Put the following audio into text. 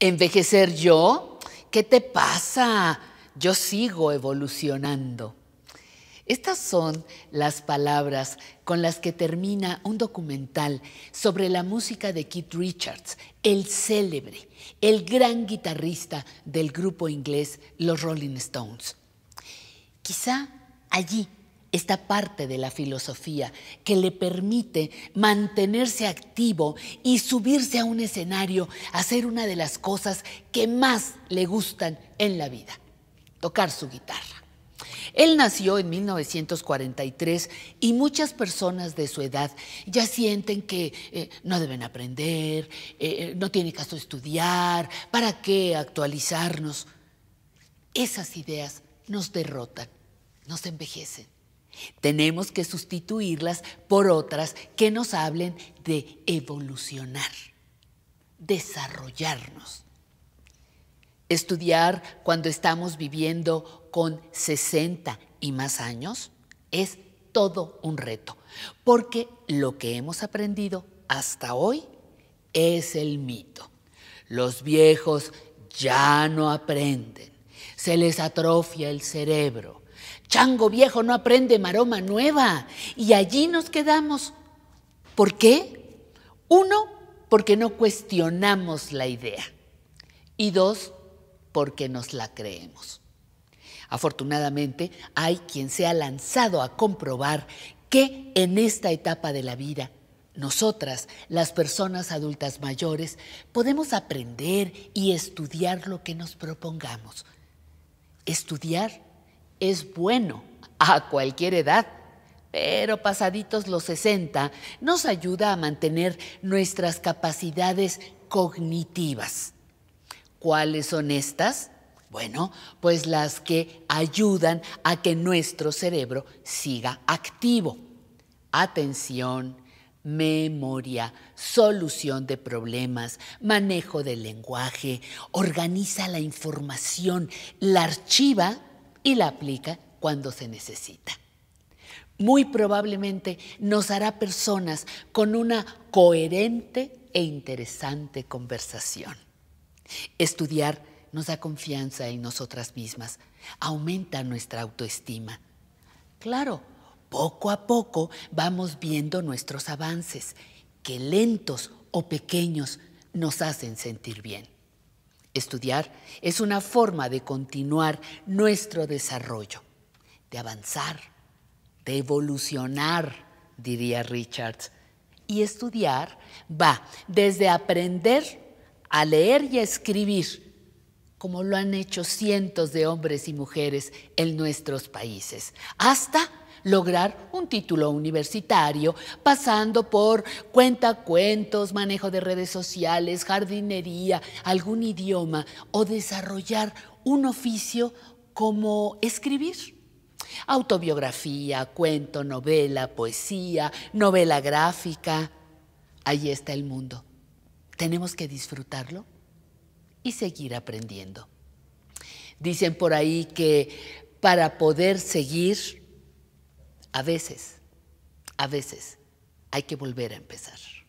¿Envejecer yo? ¿Qué te pasa? Yo sigo evolucionando. Estas son las palabras con las que termina un documental sobre la música de Keith Richards, el célebre, el gran guitarrista del grupo inglés Los Rolling Stones. Quizá allí esta parte de la filosofía que le permite mantenerse activo y subirse a un escenario, hacer una de las cosas que más le gustan en la vida, tocar su guitarra. Él nació en 1943 y muchas personas de su edad ya sienten que eh, no deben aprender, eh, eh, no tiene caso estudiar, ¿para qué actualizarnos? Esas ideas nos derrotan, nos envejecen. Tenemos que sustituirlas por otras que nos hablen de evolucionar, desarrollarnos. Estudiar cuando estamos viviendo con 60 y más años es todo un reto, porque lo que hemos aprendido hasta hoy es el mito. Los viejos ya no aprenden, se les atrofia el cerebro, Chango viejo no aprende maroma nueva. Y allí nos quedamos. ¿Por qué? Uno, porque no cuestionamos la idea. Y dos, porque nos la creemos. Afortunadamente, hay quien se ha lanzado a comprobar que en esta etapa de la vida, nosotras, las personas adultas mayores, podemos aprender y estudiar lo que nos propongamos. Estudiar es bueno a cualquier edad, pero pasaditos los 60 nos ayuda a mantener nuestras capacidades cognitivas. ¿Cuáles son estas? Bueno, pues las que ayudan a que nuestro cerebro siga activo. Atención, memoria, solución de problemas, manejo del lenguaje, organiza la información, la archiva y la aplica cuando se necesita. Muy probablemente nos hará personas con una coherente e interesante conversación. Estudiar nos da confianza en nosotras mismas, aumenta nuestra autoestima. Claro, poco a poco vamos viendo nuestros avances, que lentos o pequeños nos hacen sentir bien. Estudiar es una forma de continuar nuestro desarrollo, de avanzar, de evolucionar, diría Richards. Y estudiar va desde aprender a leer y a escribir como lo han hecho cientos de hombres y mujeres en nuestros países, hasta lograr un título universitario, pasando por cuenta cuentos, manejo de redes sociales, jardinería, algún idioma o desarrollar un oficio como escribir. Autobiografía, cuento, novela, poesía, novela gráfica. Ahí está el mundo. ¿Tenemos que disfrutarlo? y seguir aprendiendo. Dicen por ahí que para poder seguir, a veces, a veces hay que volver a empezar.